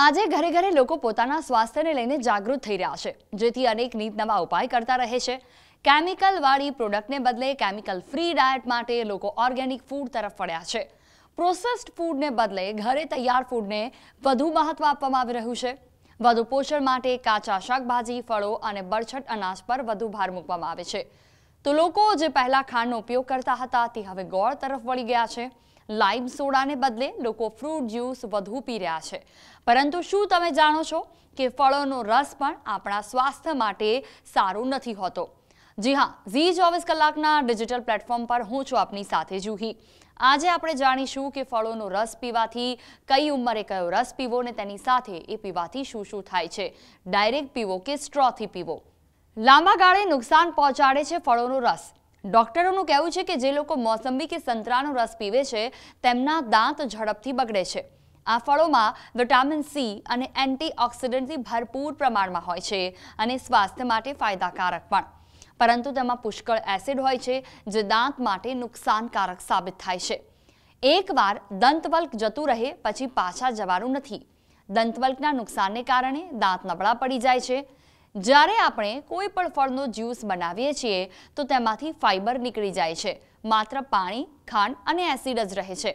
આજે ઘરે ઘરે લોકો પોતાના સ્વાસ્થ્યને લઈને જાગૃત થઈ રહ્યા છે જેથી અનેક નીત નવા ઉપાય કરતા રહે છે કેમિકલવાળી પ્રોડક્ટને બદલે કેમિકલ ફ્રી ડાયટ માટે લોકો ઓર્ગેનિક ફૂડ તરફ વળ્યા છે પ્રોસેસ્ડ ફૂડને બદલે ઘરે તૈયાર ફૂડને વધુ મહત્વ આપવામાં આવી રહ્યું છે વધુ પોષણ માટે કાચા શાકભાજી ફળો અને બરછટ અનાજ પર વધુ ભાર મૂકવામાં આવે છે તો લોકો જે પહેલાં ખાંડનો ઉપયોગ કરતા હતા તે હવે ગોળ તરફ વળી ગયા છે લાઈમ સોડાને બદલે લોકો ફ્રૂટ જ્યુસ વધુ પી રહ્યા છે પરંતુ શું તમે જાણો છો કે ફળોનો રસ પણ આપણા સ્વાસ્થ્ય માટે સારો નથી હોતો જી હા ઝી ચોવીસ કલાકના ડિજિટલ પ્લેટફોર્મ પર હું છું આપની સાથે જુહી આજે આપણે જાણીશું કે ફળોનો રસ પીવાથી કઈ ઉંમરે કયો રસ પીવો ને તેની સાથે એ પીવાથી શું શું થાય છે ડાયરેક્ટ પીવો કે સ્ટ્રોથી પીવો લાંબા ગાળે નુકસાન પહોંચાડે છે ફળોનો રસ ડોક્ટરોનું કહેવું છે કે જે લોકો મોસંબી કે સંતરાનો રસ પીવે છે તેમના દાંત ઝડપથી બગડે છે આ ફળોમાં વિટામિન સી અને એન્ટીઓક્સિડન્ટથી ભરપૂર પ્રમાણમાં હોય છે અને સ્વાસ્થ્ય માટે ફાયદાકારક પણ પરંતુ તેમાં પુષ્કળ એસિડ હોય છે જે દાંત માટે નુકસાનકારક સાબિત થાય છે એકવાર દંતવલ્ક જતું રહે પછી પાછા જવાનું નથી દંતવલ્કના નુકસાનને કારણે દાંત નબળા પડી જાય છે જ્યારે આપણે કોઈ પણ ફળનો જ્યુસ બનાવીએ છીએ તો તેમાંથી ફાઇબર નીકળી જાય છે માત્ર પાણી ખાંડ અને એસિડ જ રહે છે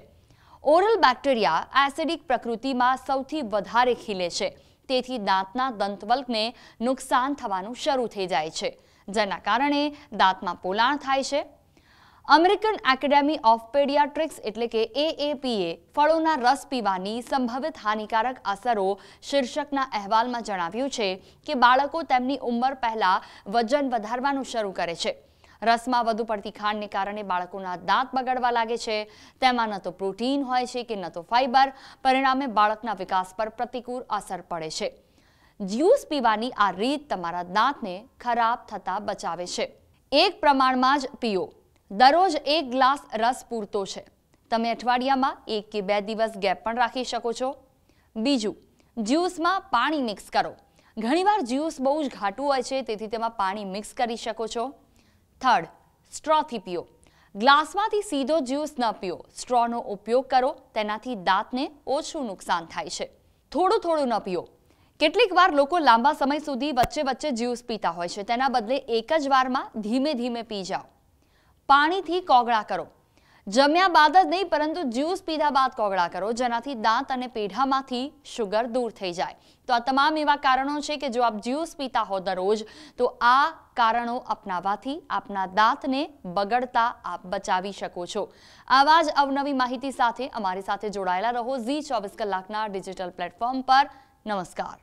ઓરલ બેક્ટેરિયા એસિડિક પ્રકૃતિમાં સૌથી વધારે ખીલે છે તેથી દાંતના દંતવલ્કને નુકસાન થવાનું શરૂ થઈ જાય છે જેના કારણે દાંતમાં પોલાણ થાય છે અમેરિકન એકેડેમી ઓફ પેડિયાટ્રિક્સ એટલે કે એએપીએ ફળોના રસ પીવાની સંભવિત હાનિકારક અસરો શીર્ષકના અહેવાલમાં જણાવ્યું છે કે બાળકો તેમની ઉંમર પહેલાં વજન વધારવાનું શરૂ કરે છે રસમાં વધુ પડતી ખાંડને કારણે બાળકોના દાંત બગડવા લાગે છે તેમાં ન તો પ્રોટીન હોય છે કે ન તો ફાઇબર પરિણામે બાળકના વિકાસ પર પ્રતિકૂળ અસર પડે છે જ્યુસ પીવાની આ રીત તમારા દાંતને ખરાબ થતા બચાવે છે એક પ્રમાણમાં જ પીઓ દરરોજ એક ગ્લાસ રસ પૂરતો છે તમે અઠવાડિયામાં એક કે બે દિવસ ગેપ પણ રાખી શકો છો બીજું જ્યુસમાં પાણી મિક્સ કરો ઘણીવાર જ્યુસ બહુ જ ઘાટું હોય છે તેથી તેમાં પાણી મિક્સ કરી શકો છો થર્ડ સ્ટ્રોથી પીઓ ગ્લાસમાંથી સીધો જ્યુસ ન પીઓ સ્ટ્રોનો ઉપયોગ કરો તેનાથી દાંતને ઓછું નુકસાન થાય છે થોડું થોડું ન પીઓ કેટલીક વાર લોકો લાંબા સમય સુધી વચ્ચે વચ્ચે જ્યુસ પીતા હોય છે તેના બદલે એક જ વારમાં ધીમે ધીમે પી જાઓ પાણીથી કોગળા કરો જમ્યા બાદ જ નહીં પરંતુ જ્યુસ પીધા બાદ કોગળા કરો જેનાથી દાંત અને પેઢામાંથી શુગર દૂર થઈ જાય તો આ તમામ એવા કારણો છે કે જો આપ જ્યુસ પીતા હો દરરોજ તો આ કારણો અપનાવવાથી આપના દાંતને બગડતા આપ બચાવી શકો છો આવા જ અવનવી માહિતી સાથે અમારી સાથે જોડાયેલા રહો ઝી ચોવીસ કલાકના ડિજિટલ પ્લેટફોર્મ પર નમસ્કાર